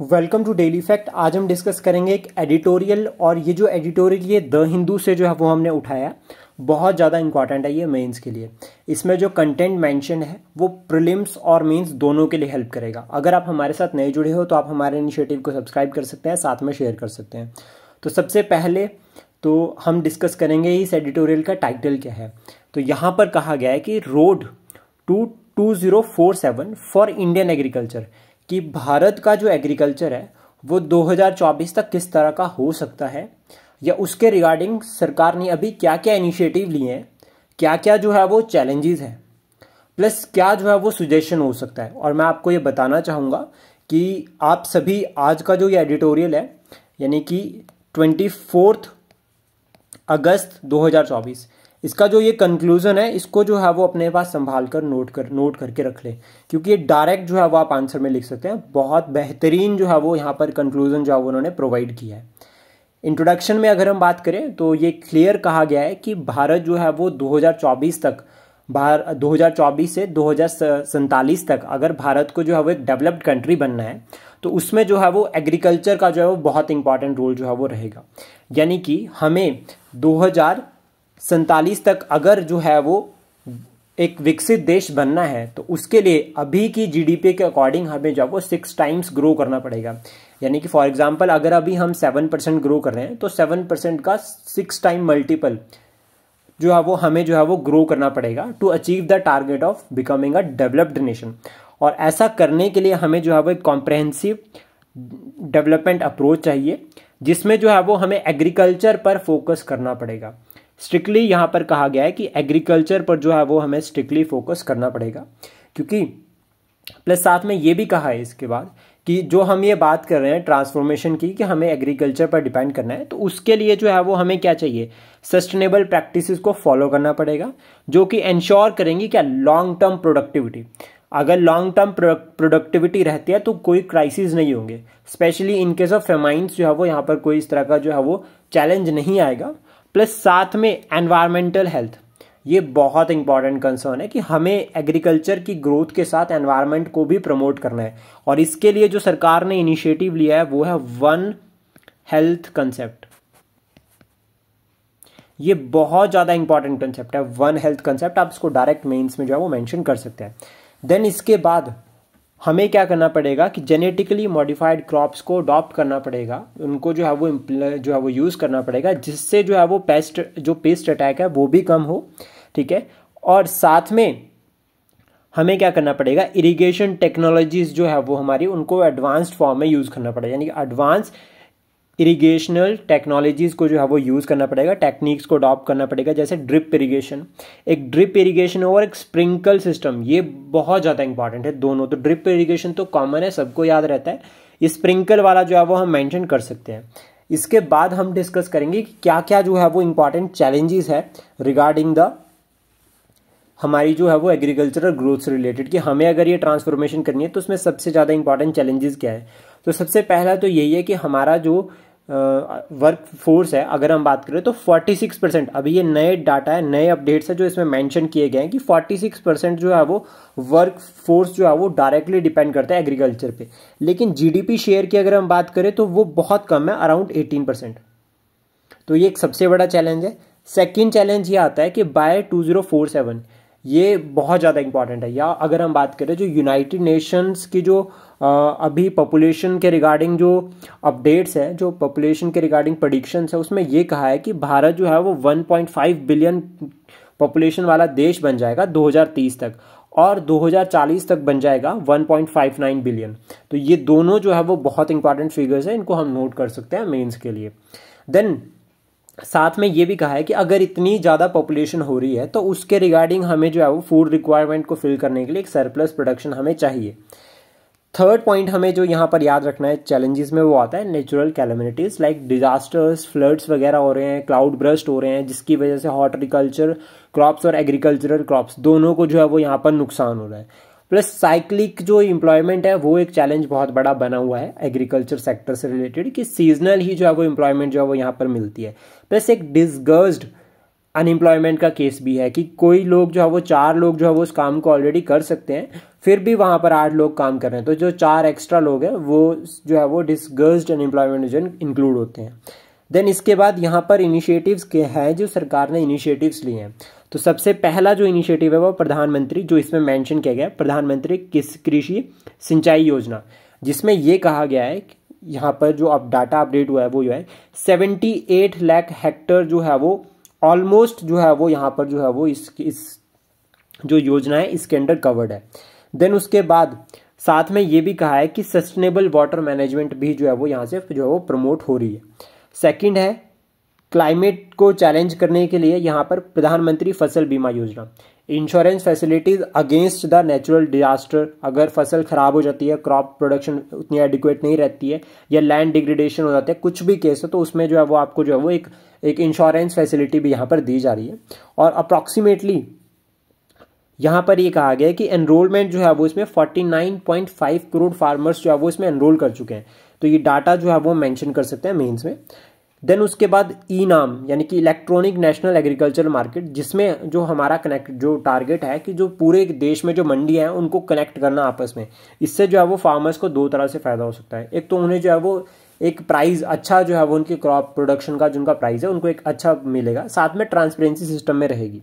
Welcome to daily fact आज हम discuss करेंगे एक एडिटोरियल और ये जो एडिटोरियल ये द हिंदू से जो है वो हमने उठाया बहुत ज़्यादा इंपॉर्टेंट है ये मेंस के लिए इसमें जो कंटेंट मेंशन है वो प्रिलिम्स और मेंस दोनों के लिए हेल्प करेगा अगर आप हमारे साथ नए जुड़े हो तो आप हमारे इनिशिएटिव को सब्सक्राइब कर सकते हैं साथ में शेयर कर सकते हैं तो सबसे पहले तो हम डिस्कस करेंगे इस एडिटोरियल का टाइटल क्या है तो यहाँ पर कहा गया है कि road to two zero four seven for Indian agriculture कि भारत का जो एग्रीकल्चर है वो 2024 तक किस तरह का हो सकता है या उसके रिगार्डिंग सरकार ने अभी क्या क्या इनिशिएटिव लिए हैं क्या क्या जो है वो चैलेंजेस हैं प्लस क्या जो है वो सुजेशन हो सकता है और मैं आपको ये बताना चाहूँगा कि आप सभी आज का जो ये एडिटोरियल है यानी कि ट्वेंटी फोर्थ अगस्त दो इसका जो ये कंक्लूजन है इसको जो है वो अपने पास संभाल कर नोट कर नोट करके रख ले क्योंकि ये डायरेक्ट जो है वो आप आंसर में लिख सकते हैं बहुत बेहतरीन जो है वो यहाँ पर कंक्लूजन जो है वो उन्होंने प्रोवाइड किया है इंट्रोडक्शन में अगर हम बात करें तो ये क्लियर कहा गया है कि भारत जो है वो 2024 तक बाहर 2024 से दो तक अगर भारत को जो है वो एक डेवलप्ड कंट्री बनना है तो उसमें जो है वो एग्रीकल्चर का जो है वो बहुत इंपॉर्टेंट रोल जो है वो रहेगा यानी कि हमें सैंतालीस तक अगर जो है वो एक विकसित देश बनना है तो उसके लिए अभी की जीडीपी के अकॉर्डिंग हमें जो है वो सिक्स टाइम्स ग्रो करना पड़ेगा यानी कि फॉर एग्जांपल अगर अभी हम सेवन परसेंट ग्रो कर रहे हैं तो सेवन परसेंट का सिक्स टाइम मल्टीपल जो है वो हमें जो है वो ग्रो करना पड़ेगा to achieve the target of becoming a developed nation और ऐसा करने के लिए हमें जो है वो एक कॉम्प्रहेंसिव डेवलपमेंट अप्रोच चाहिए जिसमें जो है वो हमें एग्रीकल्चर पर फोकस करना पड़ेगा स्ट्रिक्टली यहां पर कहा गया है कि एग्रीकल्चर पर जो है वो हमें स्ट्रिक्टली फोकस करना पड़ेगा क्योंकि प्लस साथ में ये भी कहा है इसके बाद कि जो हम ये बात कर रहे हैं ट्रांसफॉर्मेशन की कि हमें एग्रीकल्चर पर डिपेंड करना है तो उसके लिए जो है वो हमें क्या चाहिए सस्टेनेबल प्रैक्टिसेस को फॉलो करना पड़ेगा जो कि इंश्योर करेंगी क्या लॉन्ग टर्म प्रोडक्टिविटी अगर लॉन्ग टर्म प्रोडक्टिविटी रहती है तो कोई क्राइसिस नहीं होंगे specially in case of famines जो है वो यहाँ पर कोई इस तरह का जो है वो चैलेंज नहीं आएगा प्लस साथ में एनवायरमेंटल हेल्थ ये बहुत इंपॉर्टेंट कंसर्न है कि हमें एग्रीकल्चर की ग्रोथ के साथ एनवायरमेंट को भी प्रमोट करना है और इसके लिए जो सरकार ने इनिशिएटिव लिया है वो है वन हेल्थ कंसेप्ट ये बहुत ज़्यादा इंपॉर्टेंट कंसेप्ट है वन हेल्थ कंसेप्ट आप इसको डायरेक्ट मेंस में जो है वो मेंशन कर सकते हैं देन इसके बाद हमें क्या करना पड़ेगा कि जेनेटिकली मॉडिफाइड क्रॉप्स को अडॉप्ट करना पड़ेगा उनको जो है वो जो है वो यूज़ करना पड़ेगा जिससे जो है वो पेस्ट जो पेस्ट अटैक है वो भी कम हो ठीक है और साथ में हमें क्या करना पड़ेगा इरिगेशन टेक्नोलॉजीज़ जो है वो हमारी उनको एडवांस्ड फॉर्म में यूज़ करना पड़ेगा यानी कि एडवांस इरिगेशनल टेक्नोलॉजीज़ को जो है वो यूज़ करना पड़ेगा टेक्निक्स को अडॉप्ट करना पड़ेगा जैसे ड्रिप इरीगेशन एक ड्रिप इरीगेशन और एक स्प्रिंकल सिस्टम ये बहुत ज़्यादा इंपॉर्टेंट है दोनों तो ड्रिप इरीगेशन तो कॉमन है सबको याद रहता है ये स्प्रिंकल वाला जो है वो हम मैंशन कर सकते हैं इसके बाद हम डिस्कस करेंगे कि क्या क्या जो है वो इम्पॉर्टेंट चैलेंजेस है रिगार्डिंग द हमारी जो है वो एग्रीकल्चरल ग्रोथ से रिलेटेड कि हमें अगर ये ट्रांसफॉर्मेशन करनी है तो उसमें सबसे ज़्यादा इंपॉर्टेंट चैलेंजेस क्या है तो सबसे पहला तो यही है कि हमारा जो वर्क फोर्स है अगर हम बात करें तो 46 परसेंट अभी ये नए डाटा है नए अपडेट्स है जो इसमें मेंशन किए गए हैं कि 46 परसेंट जो है वो वर्क फोर्स जो है वो डायरेक्टली डिपेंड करता है एग्रीकल्चर पे लेकिन जीडीपी शेयर की अगर हम बात करें तो वो बहुत कम है अराउंड 18 परसेंट तो ये एक सबसे बड़ा चैलेंज है सेकेंड चैलेंज ये आता है कि by two zero four seven ये बहुत ज़्यादा इंपॉर्टेंट है या अगर हम बात करें जो यूनाइटेड नेशंस की जो अभी पॉपुलेशन के रिगार्डिंग जो अपडेट्स हैं जो पॉपुलेशन के रिगार्डिंग प्रडिक्शन है उसमें ये कहा है कि भारत जो है वो 1.5 बिलियन पॉपुलेशन वाला देश बन जाएगा 2030 तक और 2040 तक बन जाएगा 1.59 बिलियन तो ये दोनों जो है वो बहुत इंपॉर्टेंट फिगर्स हैं इनको हम नोट कर सकते हैं मेन्स के लिए देन साथ में ये भी कहा है कि अगर इतनी ज़्यादा पॉपुलेशन हो रही है तो उसके रिगार्डिंग हमें जो है वो फूड रिक्वायरमेंट को फिल करने के लिए एक सरप्लस प्रोडक्शन हमें चाहिए थर्ड पॉइंट हमें जो यहाँ पर याद रखना है चैलेंजेस में वो आता है natural calamities like disasters floods वगैरह हो रहे हैं क्लाउड ब्रस्ट हो रहे हैं जिसकी वजह से हॉर्टिकल्चर क्रॉप्स और एग्रीकल्चरल क्रॉप्स दोनों को जो है वो यहाँ पर नुकसान हो रहा है प्लस साइक्लिक जो इम्प्लॉयमेंट है वो एक चैलेंज बहुत बड़ा बना हुआ है एग्रीकल्चर सेक्टर से रिलेटेड कि सीजनल ही जो है वो इम्प्लॉयमेंट जो है वो यहाँ पर मिलती है प्लस एक डिसगर्ज अनएम्प्लॉयमेंट का केस भी है कि कोई लोग जो है वो चार लोग जो है वो उस काम को ऑलरेडी कर सकते हैं फिर भी वहाँ पर आठ लोग काम कर रहे हैं तो जो चार एक्स्ट्रा लोग हैं वो जो है वो डिसगर्ज अनएम्प्लॉयमेंट जो इंक्लूड होते हैं देन इसके बाद यहाँ पर इनिशिएटिव्स के हैं जो सरकार ने इनिशिएटिव्स लिए हैं तो सबसे पहला जो इनिशिएटिव है वो प्रधानमंत्री जो इसमें मेंशन किया गया प्रधानमंत्री किस कृषि सिंचाई योजना जिसमें ये कहा गया है यहाँ पर जो अब डाटा अपडेट हुआ है वो जो है सेवेंटी एट लैख हेक्टर जो है वो ऑलमोस्ट जो है वो यहाँ पर जो है वो इस इस जो योजना है इसके अंडर कवर्ड है देन उसके बाद साथ में ये भी कहा है कि सस्टेनेबल वाटर मैनेजमेंट भी जो है वो यहाँ से जो है वो प्रमोट हो रही है सेकेंड है क्लाइमेट को चैलेंज करने के लिए यहाँ पर प्रधानमंत्री Fasal Bima Yojana insurance facilities against the natural disaster अगर फसल ख़राब हो जाती है क्रॉप प्रोडक्शन उतनी एडिक्वेट नहीं रहती है या लैंड डिग्रेडेशन हो जाता है कुछ भी केस हो तो उसमें जो है वो आपको जो है वो एक एक इंश्योरेंस फैसिलिटी भी यहाँ पर दी जा रही है और अप्रॉक्सीमेटली यहाँ पर ये यह कहा गया है कि एनरोलमेंट जो है वो इसमें 49.5 करोड़ फार्मर्स जो है वो इसमें एनरोल कर चुके हैं तो ये डाटा जो है वो मेंशन कर सकते हैं मेंस में देन उसके बाद ई e नाम यानी कि इलेक्ट्रॉनिक नेशनल एग्रीकल्चर मार्केट जिसमें जो हमारा कनेक्ट जो टारगेट है कि जो पूरे देश में जो मंडी है उनको कनेक्ट करना आपस में इससे जो है वो फार्मर्स को दो तरह से फ़ायदा हो सकता है एक तो उन्हें जो है वो एक प्राइस अच्छा जो है वो उनकी क्रॉप प्रोडक्शन का जिनका प्राइस है उनको एक अच्छा मिलेगा साथ में ट्रांसपेरेंसी सिस्टम में रहेगी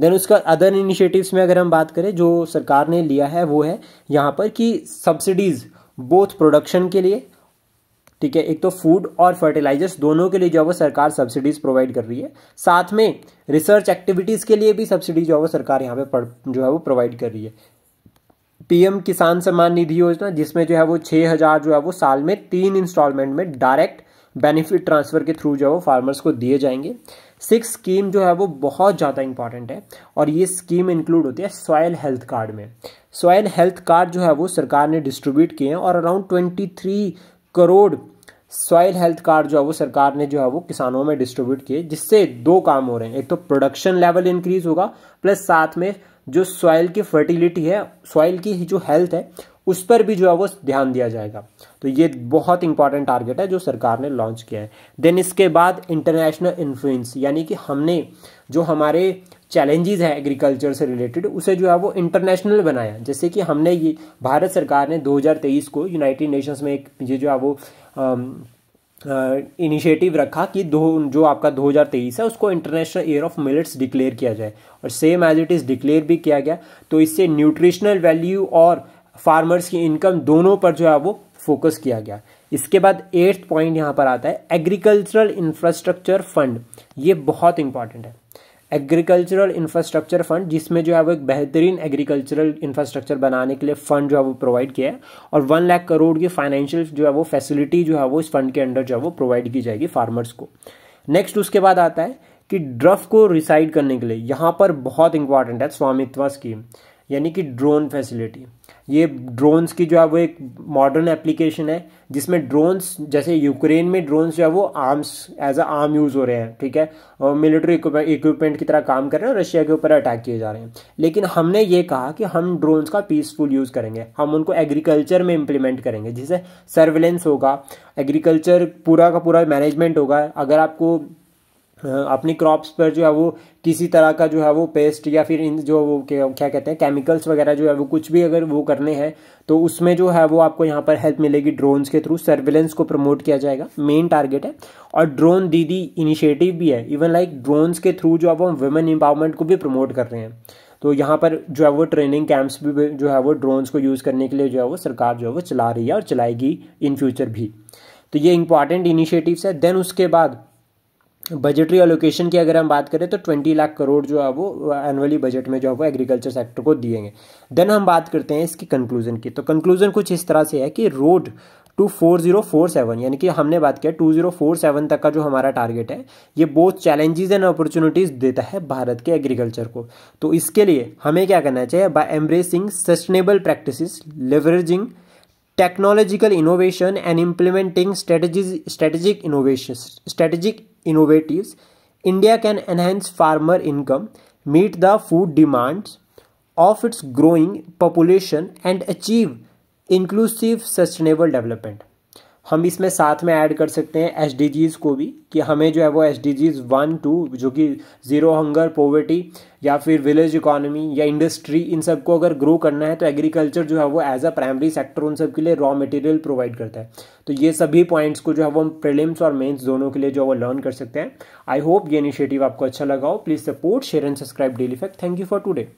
देन उसका अदर इनिशिएटिव्स में अगर हम बात करें जो सरकार ने लिया है वो है यहाँ पर कि सब्सिडीज़ बोथ प्रोडक्शन के लिए ठीक है एक तो फूड और फर्टिलाइजर्स दोनों के लिए जो है वो सरकार सब्सिडीज़ प्रोवाइड कर रही है साथ में रिसर्च एक्टिविटीज़ के लिए भी सब्सिडी जो है वो सरकार यहाँ पे जो है वो प्रोवाइड कर रही है पीएम किसान सम्मान निधि योजना जिसमें जो है वो छः हज़ार जो है वो साल में तीन इंस्टॉलमेंट में डायरेक्ट बेनिफिट ट्रांसफ़र के थ्रू जो है वो फार्मर्स को दिए जाएंगे सिक्स स्कीम जो है वो बहुत ज़्यादा इंपॉर्टेंट है और ये स्कीम इंक्लूड होती है सॉयल हेल्थ कार्ड में सॉयल हेल्थ कार्ड जो है वो सरकार ने डिस्ट्रीब्यूट किए हैं और around twenty three crore soil health card जो है वो सरकार ने जो है वो किसानों में डिस्ट्रीब्यूट किए जिससे दो काम हो रहे हैं एक तो प्रोडक्शन लेवल इंक्रीज होगा प्लस साथ में जो सॉइल की फर्टिलिटी है सॉइल की जो हेल्थ है उस पर भी जो है वो ध्यान दिया जाएगा तो ये बहुत इंपॉर्टेंट टारगेट है जो सरकार ने लॉन्च किया है देन इसके बाद इंटरनेशनल इन्फ्लुएंस यानी कि हमने जो हमारे चैलेंजेस हैं एग्रीकल्चर से रिलेटेड उसे जो है वो इंटरनेशनल बनाया जैसे कि हमने ये भारत सरकार ने 2023 को यूनाइटेड नेशंस में एक ये जो है वो इनिशिएटिव रखा कि दो जो आपका 2023 है उसको international year of millets declare किया जाए और same as it is declare भी किया गया तो इससे न्यूट्रिशनल वैल्यू और फार्मर्स की इनकम दोनों पर जो है वो फोकस किया गया इसके बाद एट्थ पॉइंट यहाँ पर आता है एग्रीकल्चरल इंफ्रास्ट्रक्चर फंड ये बहुत इंपॉर्टेंट है एग्रीकल्चरल इंफ्रास्ट्रक्चर फंड जिसमें जो है वो एक बेहतरीन एग्रीकल्चरल इंफ्रास्ट्रक्चर बनाने के लिए फंड जो है वो प्रोवाइड किया है और वन लाख करोड़ की फाइनेंशियल जो है वो फैसिलिटी जो है वो इस फंड के अंडर जो है वो प्रोवाइड की जाएगी फार्मर्स को नेक्स्ट उसके बाद आता है कि ड्रफ को रिसाइड करने के लिए यहाँ पर बहुत इंपॉर्टेंट है स्वामित्व स्कीम यानी कि ड्रोन फैसिलिटी ये ड्रोन्स की जो है वो एक मॉडर्न एप्लीकेशन है जिसमें ड्रोन्स जैसे यूक्रेन में ड्रोन्स जो है वो arms as a arm use हो रहे हैं ठीक है और मिलिट्री इक्विपमेंट की तरह काम कर रहे हैं और रशिया के ऊपर अटैक किए जा रहे हैं लेकिन हमने ये कहा कि हम ड्रोन्स का पीसफुल यूज़ करेंगे हम उनको एग्रीकल्चर में इम्प्लीमेंट करेंगे जिससे सर्वेलेंस होगा एग्रीकल्चर पूरा का पूरा मैनेजमेंट होगा अगर आपको अपनी क्रॉप्स पर जो है वो किसी तरह का जो है वो पेस्ट या फिर इन जो वो क्या कहते हैं केमिकल्स वगैरह जो है वो कुछ भी अगर वो करने हैं तो उसमें जो है वो आपको यहाँ पर हेल्प मिलेगी ड्रोन्स के थ्रू सर्विलेंस को प्रमोट किया जाएगा मेन टारगेट है और ड्रोन दीदी इनिशिएटिव भी है इवन लाइक ड्रोन्स के थ्रू जो है वो हम वुमेन एम्पावरमेंट को भी प्रमोट कर रहे हैं तो यहाँ पर जो है वो ट्रेनिंग कैंप्स भी जो है वो ड्रोन्स को यूज़ करने के लिए जो है वो सरकार जो है वो चला रही है और चलाएगी इन फ्यूचर भी तो ये इंपॉर्टेंट इनिशिएटिव्स है देन उसके बाद बजटरी एलोकेशन की अगर हम बात करें तो ट्वेंटी लाख करोड़ जो है वो एनुअली बजट में जो है वो एग्रीकल्चर सेक्टर को दिएंगे देन हम बात करते हैं इसकी कंक्लूजन की तो कंक्लूजन कुछ इस तरह से है कि road to four zero four seven यानी कि हमने बात किया टू जीरो फोर सेवन तक का जो हमारा टारगेट है ये बहुत चैलेंजेस एंड अपॉर्चुनिटीज देता है भारत के एग्रीकल्चर को तो इसके लिए हमें क्या करना चाहिए by embracing sustainable practice leveraging technological innovation and implementing strategies, strategic innovations, strategic innovatives, India can enhance farmer income, meet the food demands of its growing population and achieve inclusive sustainable development. हम इसमें साथ में add कर सकते हैं S को भी कि हमें जो है वो S D Gs one two जो कि ज़ीरो हंगर पोवर्टी या फिर विलेज इकोनॉमी या इंडस्ट्री इन सब को अगर ग्रो करना है तो एग्रीकल्चर जो है वो एज अ प्राइमरी सेक्टर उन सब के लिए रॉ मटेरियल प्रोवाइड करता है तो ये सभी पॉइंट्स को जो है वो हम प्रिलिम्स और मेन्स दोनों के लिए जो है वो लर्न कर सकते हैं आई होप ये इनिशिएटिव आपको अच्छा लगा हो please support share and subscribe daily fact thank you for today